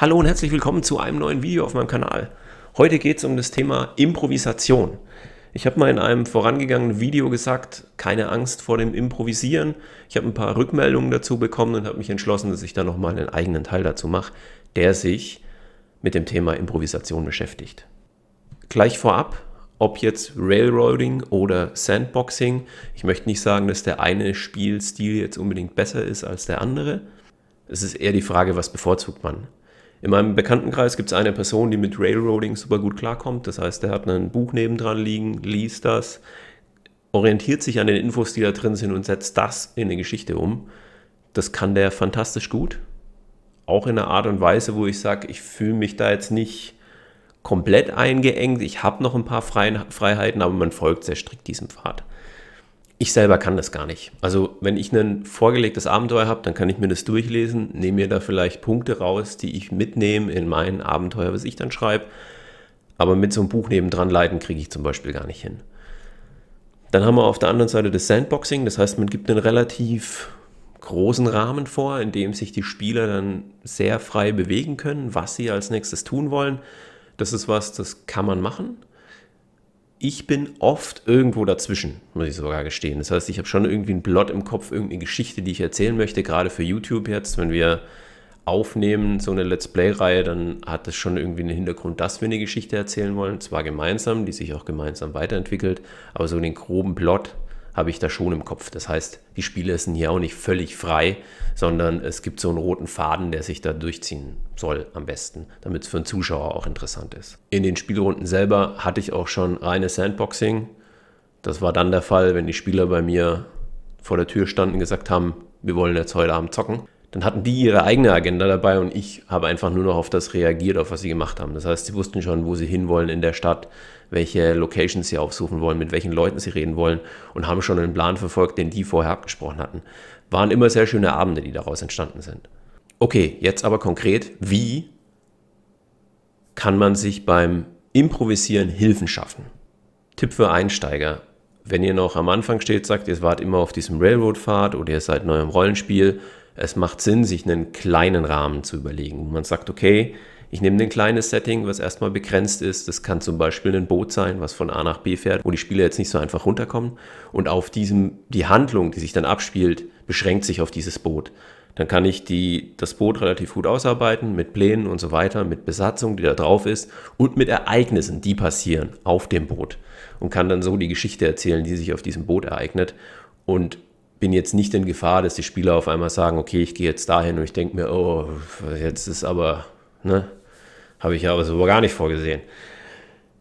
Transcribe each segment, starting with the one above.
Hallo und herzlich willkommen zu einem neuen Video auf meinem Kanal. Heute geht es um das Thema Improvisation. Ich habe mal in einem vorangegangenen Video gesagt, keine Angst vor dem Improvisieren. Ich habe ein paar Rückmeldungen dazu bekommen und habe mich entschlossen, dass ich da nochmal einen eigenen Teil dazu mache, der sich mit dem Thema Improvisation beschäftigt. Gleich vorab, ob jetzt Railroading oder Sandboxing, ich möchte nicht sagen, dass der eine Spielstil jetzt unbedingt besser ist als der andere. Es ist eher die Frage, was bevorzugt man? In meinem Bekanntenkreis gibt es eine Person, die mit Railroading super gut klarkommt. Das heißt, der hat ein Buch nebendran liegen, liest das, orientiert sich an den Infos, die da drin sind und setzt das in eine Geschichte um. Das kann der fantastisch gut. Auch in einer Art und Weise, wo ich sage, ich fühle mich da jetzt nicht komplett eingeengt. Ich habe noch ein paar Freien, Freiheiten, aber man folgt sehr strikt diesem Pfad ich selber kann das gar nicht. Also wenn ich ein vorgelegtes Abenteuer habe, dann kann ich mir das durchlesen, nehme mir da vielleicht Punkte raus, die ich mitnehme in mein Abenteuer, was ich dann schreibe. Aber mit so einem Buch nebendran leiten kriege ich zum Beispiel gar nicht hin. Dann haben wir auf der anderen Seite das Sandboxing, das heißt, man gibt einen relativ großen Rahmen vor, in dem sich die Spieler dann sehr frei bewegen können, was sie als nächstes tun wollen. Das ist was, das kann man machen ich bin oft irgendwo dazwischen, muss ich sogar gestehen. Das heißt, ich habe schon irgendwie einen Plot im Kopf, irgendeine Geschichte, die ich erzählen möchte, gerade für YouTube jetzt, wenn wir aufnehmen, so eine Let's Play-Reihe, dann hat das schon irgendwie einen Hintergrund, dass wir eine Geschichte erzählen wollen, zwar gemeinsam, die sich auch gemeinsam weiterentwickelt, aber so den groben Plot, habe ich da schon im Kopf. Das heißt, die Spiele sind hier auch nicht völlig frei, sondern es gibt so einen roten Faden, der sich da durchziehen soll am besten, damit es für einen Zuschauer auch interessant ist. In den Spielrunden selber hatte ich auch schon reines Sandboxing. Das war dann der Fall, wenn die Spieler bei mir vor der Tür standen und gesagt haben, wir wollen jetzt heute Abend zocken dann hatten die ihre eigene Agenda dabei und ich habe einfach nur noch auf das reagiert, auf was sie gemacht haben. Das heißt, sie wussten schon, wo sie hinwollen in der Stadt, welche Locations sie aufsuchen wollen, mit welchen Leuten sie reden wollen und haben schon einen Plan verfolgt, den die vorher abgesprochen hatten. Waren immer sehr schöne Abende, die daraus entstanden sind. Okay, jetzt aber konkret, wie kann man sich beim Improvisieren Hilfen schaffen? Tipp für Einsteiger. Wenn ihr noch am Anfang steht, sagt ihr, wart immer auf diesem Railroad-Fahrt oder ihr seid neu im Rollenspiel, es macht Sinn, sich einen kleinen Rahmen zu überlegen, wo man sagt, okay, ich nehme ein kleines Setting, was erstmal begrenzt ist. Das kann zum Beispiel ein Boot sein, was von A nach B fährt, wo die Spieler jetzt nicht so einfach runterkommen. Und auf diesem, die Handlung, die sich dann abspielt, beschränkt sich auf dieses Boot. Dann kann ich die, das Boot relativ gut ausarbeiten mit Plänen und so weiter, mit Besatzung, die da drauf ist und mit Ereignissen, die passieren auf dem Boot. Und kann dann so die Geschichte erzählen, die sich auf diesem Boot ereignet. Und bin jetzt nicht in Gefahr, dass die Spieler auf einmal sagen, okay, ich gehe jetzt dahin und ich denke mir, oh, jetzt ist aber, ne, habe ich ja aber so gar nicht vorgesehen.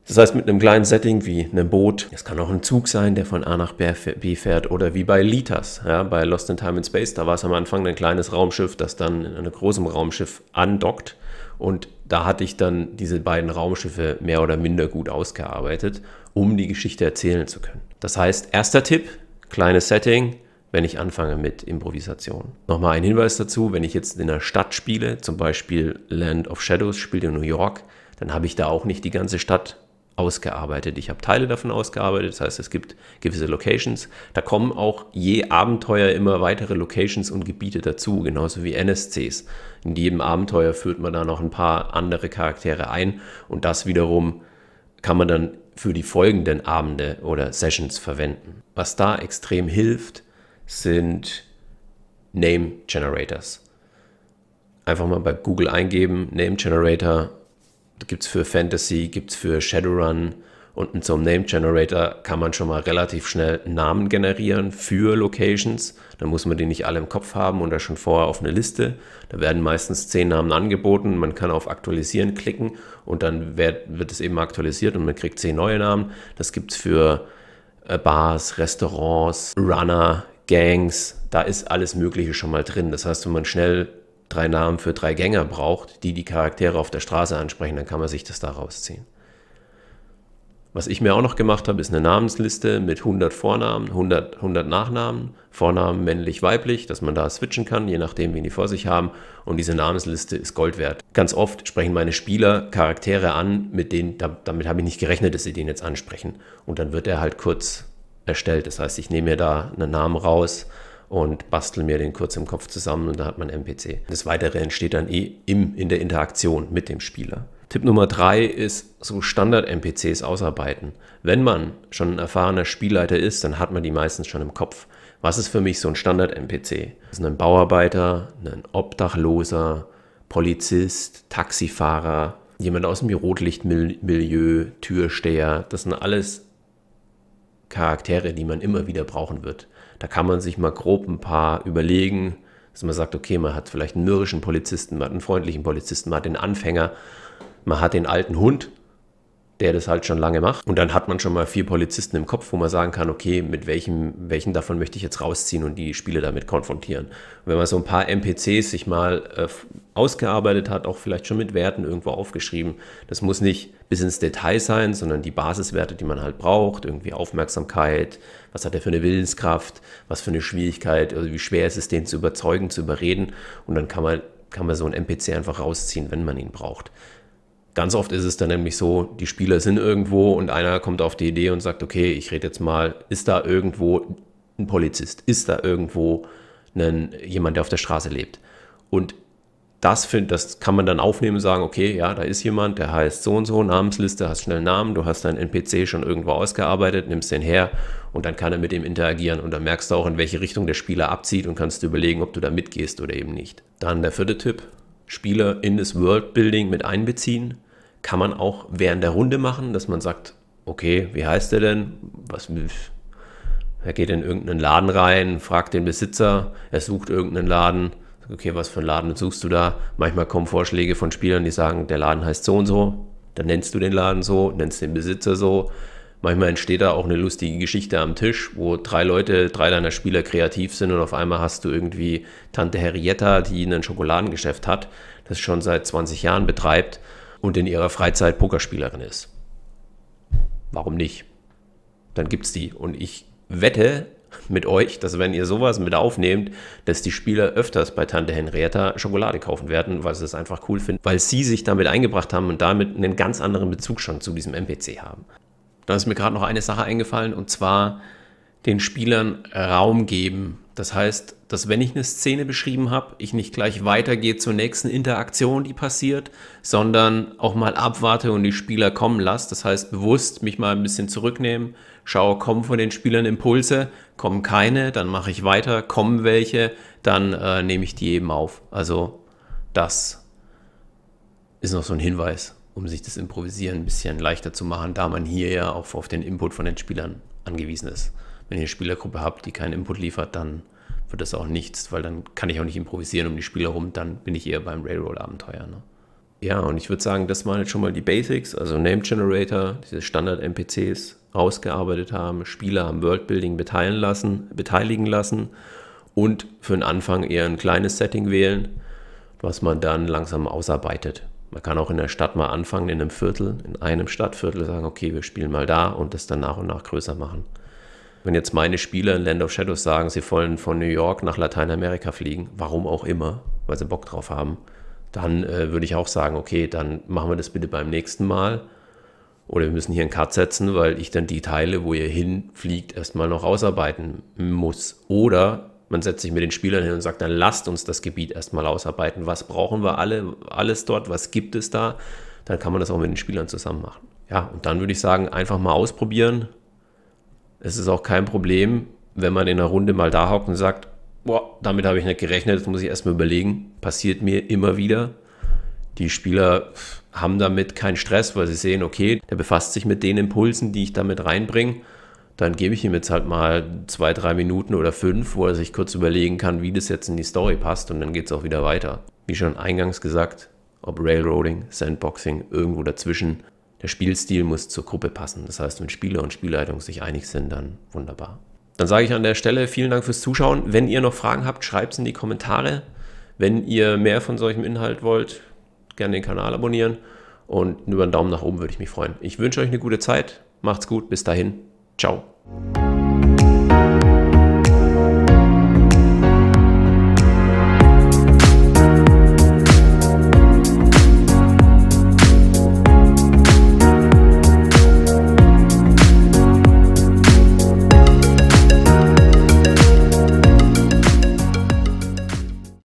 Das heißt, mit einem kleinen Setting wie einem Boot, es kann auch ein Zug sein, der von A nach B fährt, oder wie bei Litas, ja, bei Lost in Time and Space, da war es am Anfang ein kleines Raumschiff, das dann in einem großen Raumschiff andockt. Und da hatte ich dann diese beiden Raumschiffe mehr oder minder gut ausgearbeitet, um die Geschichte erzählen zu können. Das heißt, erster Tipp, kleines Setting, wenn ich anfange mit Improvisation. Nochmal ein Hinweis dazu, wenn ich jetzt in einer Stadt spiele, zum Beispiel Land of Shadows spielt in New York, dann habe ich da auch nicht die ganze Stadt ausgearbeitet. Ich habe Teile davon ausgearbeitet, das heißt, es gibt gewisse Locations. Da kommen auch je Abenteuer immer weitere Locations und Gebiete dazu, genauso wie NSCs. In jedem Abenteuer führt man da noch ein paar andere Charaktere ein und das wiederum kann man dann für die folgenden Abende oder Sessions verwenden. Was da extrem hilft, sind Name Generators. Einfach mal bei Google eingeben, Name Generator gibt es für Fantasy, gibt es für Shadowrun und mit so einem Name Generator kann man schon mal relativ schnell Namen generieren für Locations. Dann muss man die nicht alle im Kopf haben und da schon vorher auf eine Liste. Da werden meistens zehn Namen angeboten. Man kann auf Aktualisieren klicken und dann wird, wird es eben aktualisiert und man kriegt zehn neue Namen. Das gibt es für äh, Bars, Restaurants, Runner, Gangs, da ist alles Mögliche schon mal drin. Das heißt, wenn man schnell drei Namen für drei Gänger braucht, die die Charaktere auf der Straße ansprechen, dann kann man sich das da rausziehen. Was ich mir auch noch gemacht habe, ist eine Namensliste mit 100 Vornamen, 100, 100 Nachnamen, Vornamen männlich, weiblich, dass man da switchen kann, je nachdem, wen die vor sich haben. Und diese Namensliste ist Gold wert. Ganz oft sprechen meine Spieler Charaktere an, mit denen, damit habe ich nicht gerechnet, dass sie den jetzt ansprechen. Und dann wird er halt kurz erstellt. Das heißt, ich nehme mir da einen Namen raus und bastel mir den kurz im Kopf zusammen und da hat man MPC. Das Weitere entsteht dann eh im, in der Interaktion mit dem Spieler. Tipp Nummer drei ist so standard mpcs ausarbeiten. Wenn man schon ein erfahrener Spielleiter ist, dann hat man die meistens schon im Kopf. Was ist für mich so ein standard mpc Das ist ein Bauarbeiter, ein Obdachloser, Polizist, Taxifahrer, jemand aus dem Rotlichtmilieu, Türsteher. Das sind alles Charaktere, die man immer wieder brauchen wird. Da kann man sich mal grob ein paar überlegen, dass man sagt, okay, man hat vielleicht einen mürrischen Polizisten, man hat einen freundlichen Polizisten, man hat den Anfänger, man hat den alten Hund, der das halt schon lange macht. Und dann hat man schon mal vier Polizisten im Kopf, wo man sagen kann, okay, mit welchem, welchen davon möchte ich jetzt rausziehen und die Spiele damit konfrontieren. Und wenn man so ein paar NPCs sich mal äh, ausgearbeitet hat, auch vielleicht schon mit Werten irgendwo aufgeschrieben, das muss nicht bis ins Detail sein, sondern die Basiswerte, die man halt braucht, irgendwie Aufmerksamkeit, was hat er für eine Willenskraft, was für eine Schwierigkeit, also wie schwer ist es, den zu überzeugen, zu überreden. Und dann kann man, kann man so einen NPC einfach rausziehen, wenn man ihn braucht. Ganz oft ist es dann nämlich so, die Spieler sind irgendwo und einer kommt auf die Idee und sagt, okay, ich rede jetzt mal, ist da irgendwo ein Polizist, ist da irgendwo ein, jemand, der auf der Straße lebt. Und das, find, das kann man dann aufnehmen und sagen, okay, ja, da ist jemand, der heißt so und so, Namensliste, hast schnell einen Namen, du hast deinen NPC schon irgendwo ausgearbeitet, nimmst den her und dann kann er mit ihm interagieren und dann merkst du auch, in welche Richtung der Spieler abzieht und kannst du überlegen, ob du da mitgehst oder eben nicht. Dann der vierte Tipp, Spieler in das Worldbuilding mit einbeziehen kann man auch während der Runde machen, dass man sagt, okay, wie heißt der denn? Was, er geht in irgendeinen Laden rein, fragt den Besitzer, er sucht irgendeinen Laden. Okay, was für einen Laden suchst du da? Manchmal kommen Vorschläge von Spielern, die sagen, der Laden heißt so und so. Dann nennst du den Laden so, nennst den Besitzer so. Manchmal entsteht da auch eine lustige Geschichte am Tisch, wo drei Leute, drei deiner Spieler kreativ sind und auf einmal hast du irgendwie Tante Henrietta, die ein Schokoladengeschäft hat, das schon seit 20 Jahren betreibt und in ihrer Freizeit Pokerspielerin ist. Warum nicht? Dann gibt's die. Und ich wette mit euch, dass wenn ihr sowas mit aufnehmt, dass die Spieler öfters bei Tante Henrietta Schokolade kaufen werden, weil sie es einfach cool finden, weil sie sich damit eingebracht haben und damit einen ganz anderen Bezug schon zu diesem NPC haben. Da ist mir gerade noch eine Sache eingefallen und zwar den Spielern Raum geben. Das heißt, dass wenn ich eine Szene beschrieben habe, ich nicht gleich weitergehe zur nächsten Interaktion, die passiert, sondern auch mal abwarte und die Spieler kommen lasse. Das heißt, bewusst mich mal ein bisschen zurücknehmen, schaue, kommen von den Spielern Impulse, kommen keine, dann mache ich weiter, kommen welche, dann äh, nehme ich die eben auf. Also das ist noch so ein Hinweis, um sich das Improvisieren ein bisschen leichter zu machen, da man hier ja auch auf den Input von den Spielern angewiesen ist. Wenn ihr eine Spielergruppe habt, die keinen Input liefert, dann wird das auch nichts, weil dann kann ich auch nicht improvisieren um die Spieler rum, dann bin ich eher beim Railroad-Abenteuer. Ne? Ja, und ich würde sagen, das waren jetzt schon mal die Basics, also Name Generator, diese Standard-NPCs ausgearbeitet haben, Spieler am Worldbuilding beteiligen lassen, beteiligen lassen und für den Anfang eher ein kleines Setting wählen, was man dann langsam ausarbeitet. Man kann auch in der Stadt mal anfangen, in einem Viertel, in einem Stadtviertel sagen, okay, wir spielen mal da und das dann nach und nach größer machen. Wenn jetzt meine Spieler in Land of Shadows sagen, sie wollen von New York nach Lateinamerika fliegen, warum auch immer, weil sie Bock drauf haben, dann äh, würde ich auch sagen, okay, dann machen wir das bitte beim nächsten Mal. Oder wir müssen hier einen Cut setzen, weil ich dann die Teile, wo ihr hinfliegt, erstmal noch ausarbeiten muss. Oder man setzt sich mit den Spielern hin und sagt, dann lasst uns das Gebiet erstmal ausarbeiten. Was brauchen wir alle, alles dort? Was gibt es da? Dann kann man das auch mit den Spielern zusammen machen. Ja, und dann würde ich sagen, einfach mal ausprobieren, es ist auch kein Problem, wenn man in einer Runde mal da hockt und sagt, boah, damit habe ich nicht gerechnet, das muss ich erstmal überlegen. Passiert mir immer wieder. Die Spieler haben damit keinen Stress, weil sie sehen, okay, der befasst sich mit den Impulsen, die ich damit reinbringe. Dann gebe ich ihm jetzt halt mal zwei, drei Minuten oder fünf, wo er sich kurz überlegen kann, wie das jetzt in die Story passt und dann geht es auch wieder weiter. Wie schon eingangs gesagt, ob Railroading, Sandboxing, irgendwo dazwischen, der Spielstil muss zur Gruppe passen. Das heißt, wenn Spieler und Spielleitung sich einig sind, dann wunderbar. Dann sage ich an der Stelle vielen Dank fürs Zuschauen. Wenn ihr noch Fragen habt, schreibt es in die Kommentare. Wenn ihr mehr von solchem Inhalt wollt, gerne den Kanal abonnieren und über einen Daumen nach oben würde ich mich freuen. Ich wünsche euch eine gute Zeit. Macht's gut. Bis dahin. Ciao.